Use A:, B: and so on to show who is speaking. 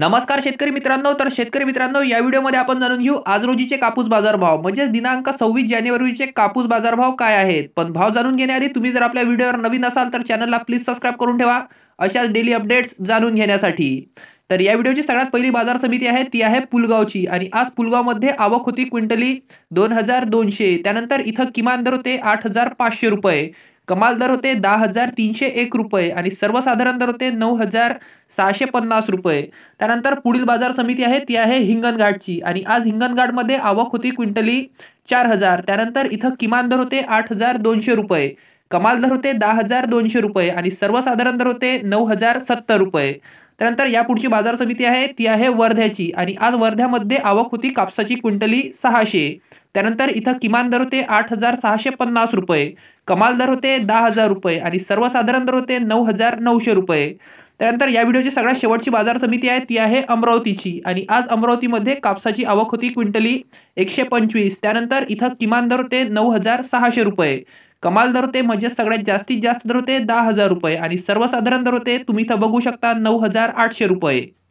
A: नमस्कार शेतकरी मित्रांनो तर शेतकरी मित्रांनो या व्हिडिओमध्ये आपण जाणून घेऊ आज रोजीचे कापूस बाजारभाव म्हणजे दिनांक सव्वीस जानेवारीचे कापूस बाजारभाव काय आहेत पण भाव जाणून घेण्याआधी तुम्ही जर आपल्या व्हिडिओवर नवीन असाल तर चॅनलला प्लीज सबस्क्राईब करून ठेवा अशाच डेली अपडेट्स जाणून घेण्यासाठी तर या व्हिडिओची सगळ्यात पहिली बाजार समिती आहे ती आहे पुलगावची आणि आज पुलगावमध्ये आवक होती क्विंटली दोन हजार दोनशे त्यानंतर इथं किमान दर होते आठ हजार पाचशे रुपये कमाल दर होते दहा हजार तीनशे एक रुपये आणि सर्वसाधारण दर होते नऊ हजार सहाशे पन्नास रुपये त्यानंतर पुढील बाजार समिती आहे ती आहे हिंगणघाटची आणि आज हिंगणघाटमध्ये आवक होती क्विंटली चार हजार त्यानंतर इथं किमान दर होते आठ हजार दोनशे रुपये कमाल दर होते दहा हजार दोनशे रुपये आणि सर्वसाधारण दर होते नऊ हजार सत्तर रुपये त्यानंतर या पुढची बाजार समिती आहे ती आहे वर्ध्याची आणि आज वर्ध्यामध्ये आवक होती कापसाची क्विंटली सहाशे त्यानंतर इथं किमान दर होते आठ हजार सहाशे पन्नास रुपये कमाल दर होते दहा हजार रुपये आणि सर्वसाधारण दर होते नऊ हजार नऊशे रुपये त्यानंतर या व्हिडिओची सगळ्यात शेवटची बाजार समिती आहे ती आहे अमरावतीची आणि आज अमरावतीमध्ये कापसाची आवक होती क्विंटली एकशे पंचवीस त्यानंतर इथं किमान दर होते नऊ हजार सहाशे रुपये कमाल दर होते म्हणजे सगळ्यात जास्तीत जास्त दर होते दहा हजार रुपये आणि सर्वसाधारण दर होते तुम्ही इथं बघू शकता नऊ हजार आठशे रुपये